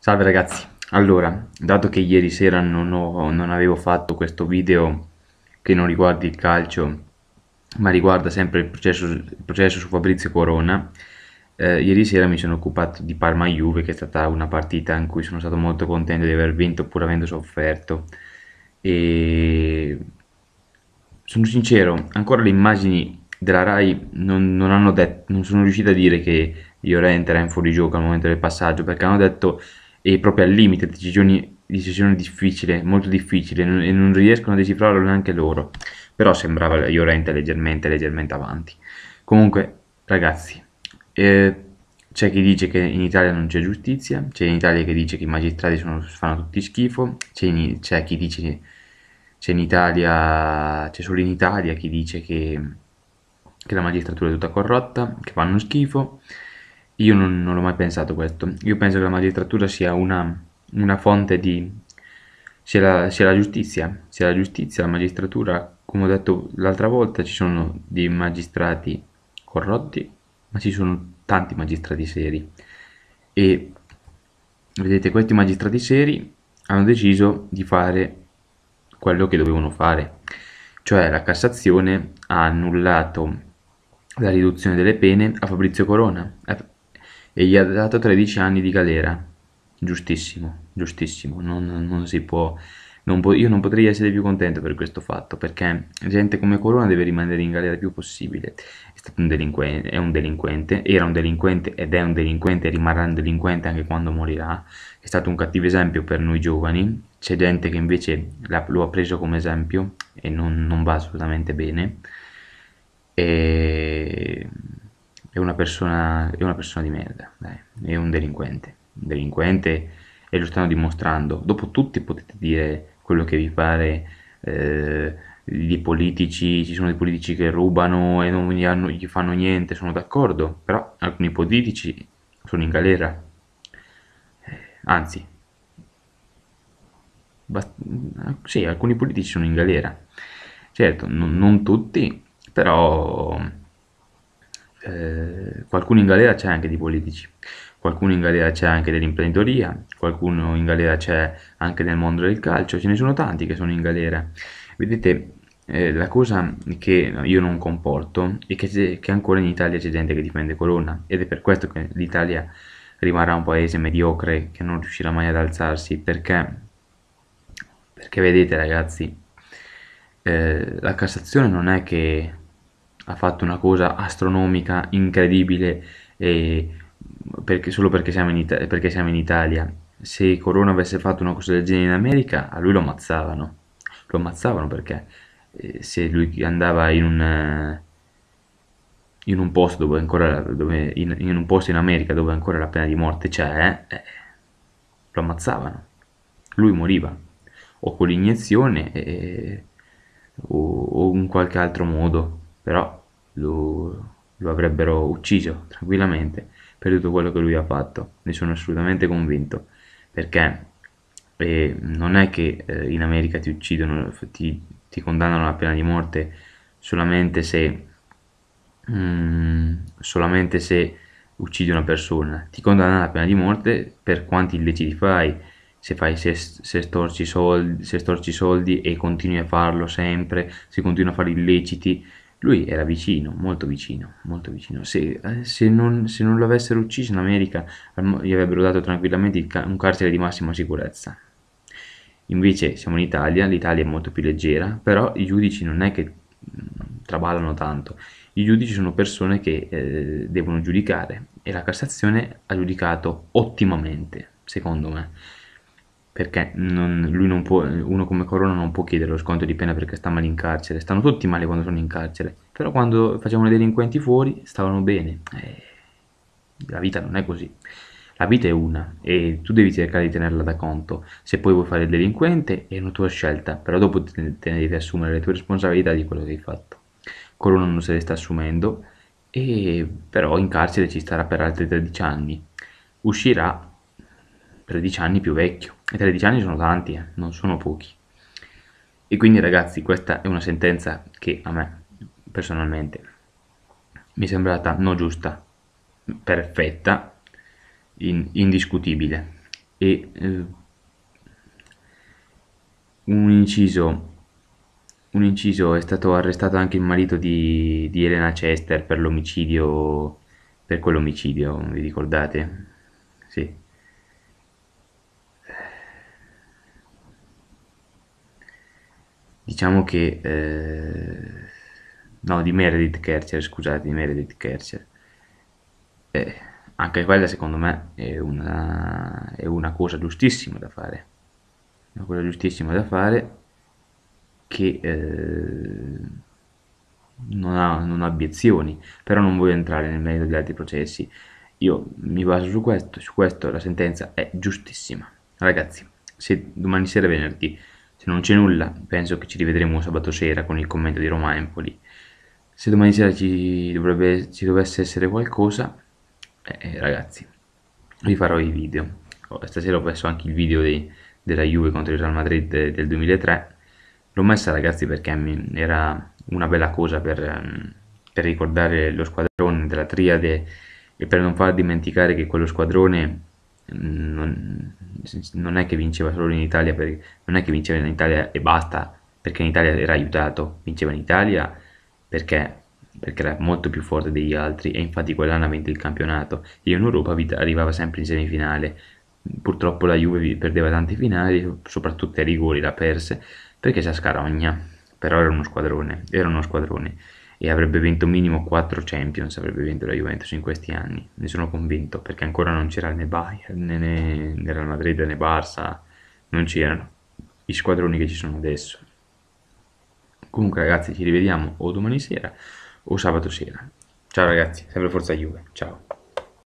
Salve ragazzi, allora, dato che ieri sera non, ho, non, avevo fatto questo video che non riguarda il calcio, ma riguarda sempre il processo, il processo su Fabrizio Corona, eh, ieri sera mi sono occupato di Parma-Juve, che è stata una partita in cui sono stato molto contento di aver vinto pur avendo sofferto. E... Sono sincero, ancora le immagini della Rai non, non, non sono riuscito a dire che Llorente era in fuorigioco al momento del passaggio, perché hanno detto e proprio al limite, decisioni, decisioni difficili, molto difficili, e non riescono a decifrarlo neanche loro. Però sembrava Llorente leggermente, leggermente avanti. Comunque, ragazzi, eh, c'è chi dice che in Italia non c'è giustizia, c'è in Italia che dice che i magistrati sono, fanno tutti schifo, c'è, chi dice che c'è in Italia, c'è solo in Italia chi dice che, che la magistratura è tutta corrotta, che fanno schifo. Io non, non l'ho mai pensato questo. Io penso che la magistratura sia una, una fonte di... Sia la, sia la giustizia, sia la giustizia, la magistratura. Come ho detto l'altra volta, ci sono dei magistrati corrotti, ma ci sono tanti magistrati seri. E vedete, questi magistrati seri hanno deciso di fare quello che dovevano fare, cioè la Cassazione ha annullato la riduzione delle pene a Fabrizio Corona, e gli ha dato 13 anni di galera. Giustissimo, giustissimo, non, non si può... Non po- io non potrei essere più contento per questo fatto, perché gente come Corona deve rimanere in galera il più possibile. È stato un delinquente, è un delinquente, era un delinquente ed è un delinquente, rimarrà un delinquente anche quando morirà. È stato un cattivo esempio per noi giovani. C'è gente che invece lo ha preso come esempio e non, non va assolutamente bene. E è una persona, è una persona di merda, dai. è un delinquente, un delinquente e lo stanno dimostrando. Dopo tutti potete dire quello che vi pare, eh, i politici, ci sono dei politici che rubano e non gli, hanno, gli fanno niente, sono d'accordo, però alcuni politici sono in galera, eh, anzi, sì, alcuni politici sono in galera, certo, non, non tutti, però eh, qualcuno in galera c'è anche di politici, qualcuno in galera c'è anche dell'imprenditoria, qualcuno in galera c'è anche nel mondo del calcio, ce ne sono tanti che sono in galera. Vedete, eh, la cosa che io non comporto è che, che ancora in Italia c'è gente che difende Colonna ed è per questo che l'Italia rimarrà un paese mediocre che non riuscirà mai ad alzarsi perché, perché vedete ragazzi, eh, la Cassazione non è che ha fatto una cosa astronomica, incredibile, eh, perché, solo perché siamo, perché siamo, in Italia. Se Corona avesse fatto una cosa del genere in America, a lui lo ammazzavano. Lo ammazzavano perché eh, se lui andava in un, in un posto dove ancora dove, in, in, un posto in America dove ancora la pena di morte c'è, eh, eh, lo ammazzavano. Lui moriva o con l'iniezione o, o in qualche altro modo, però lo, lo avrebbero ucciso tranquillamente per tutto quello che lui ha fatto, ne sono assolutamente convinto, perché eh, non è che eh, in America ti uccidono, ti, ti, condannano alla pena di morte solamente se, mm, solamente se uccidi una persona, ti condannano alla pena di morte per quanti illeciti fai, se, fai, se, se, storci soldi, se storci soldi e continui a farlo sempre, se continui a fare illeciti, lui era vicino, molto vicino, molto vicino. Se, eh, se, non, se non, lo avessero ucciso in America gli avrebbero dato tranquillamente un carcere di massima sicurezza. Invece siamo in Italia, l'Italia è molto più leggera, però i giudici non è che mm, traballano tanto. I giudici sono persone che eh, devono giudicare e la Cassazione ha giudicato ottimamente, secondo me perché non, non può, uno come Corona non può chiedere lo sconto di pena perché sta male in carcere, stanno tutti male quando sono in carcere, però quando facevano i delinquenti fuori stavano bene, eh, la vita non è così, la vita è una e tu devi cercare di tenerla da conto, se poi vuoi fare il delinquente è una tua scelta, però dopo te, te ne devi assumere le tue responsabilità di quello che hai fatto. Corona non se le sta assumendo, e però in carcere ci starà per altri 13 anni, uscirà 13 anni più vecchio e 13 anni sono tanti, eh, non sono pochi. E quindi ragazzi, questa è una sentenza che a me personalmente mi è sembrata non giusta, perfetta, in, indiscutibile. E eh, un, inciso, un inciso, è stato arrestato anche il marito di, di Elena Chester per l'omicidio, per quell'omicidio, vi ricordate? Sì, Diciamo che... Eh, no, di Meredith Kercher, scusate, di Meredith Kercher. Eh, anche quella secondo me è una, è una cosa giustissima da fare. Una cosa giustissima da fare che eh, non, ha, non ha obiezioni, però non voglio entrare nel merito degli altri processi. Io mi baso su questo, su questo la sentenza è giustissima. Ragazzi, se domani sera venerdì se non c'è nulla, penso che ci rivedremo sabato sera con il commento di Roma Empoli. Se domani sera ci, dovrebbe, ci dovesse essere qualcosa, eh, eh ragazzi, vi farò i video. Oh, stasera ho messo anche il video di, della Juve contro il Real Madrid del 2003. L'ho messa, ragazzi, perché era una bella cosa per, mm, per ricordare lo squadrone della triade e per non far dimenticare che quello squadrone non, non, è che vinceva solo in Italia, per, non è che vinceva in Italia e basta, perché in Italia era aiutato, vinceva in Italia perché, perché era molto più forte degli altri e infatti quell'anno ha vinto il campionato e in Europa arrivava sempre in semifinale. Purtroppo la Juve perdeva tante finali, soprattutto ai rigori la perse, perché si scarogna, però era uno squadrone, era uno squadrone e avrebbe vinto minimo 4 Champions, avrebbe vinto la Juventus in questi anni, ne sono convinto, perché ancora non c'era né Bayern, né, né, Real Madrid, né Barça, non c'erano i squadroni che ci sono adesso. Comunque ragazzi ci rivediamo o domani sera o sabato sera. Ciao ragazzi, sempre forza Juve, ciao.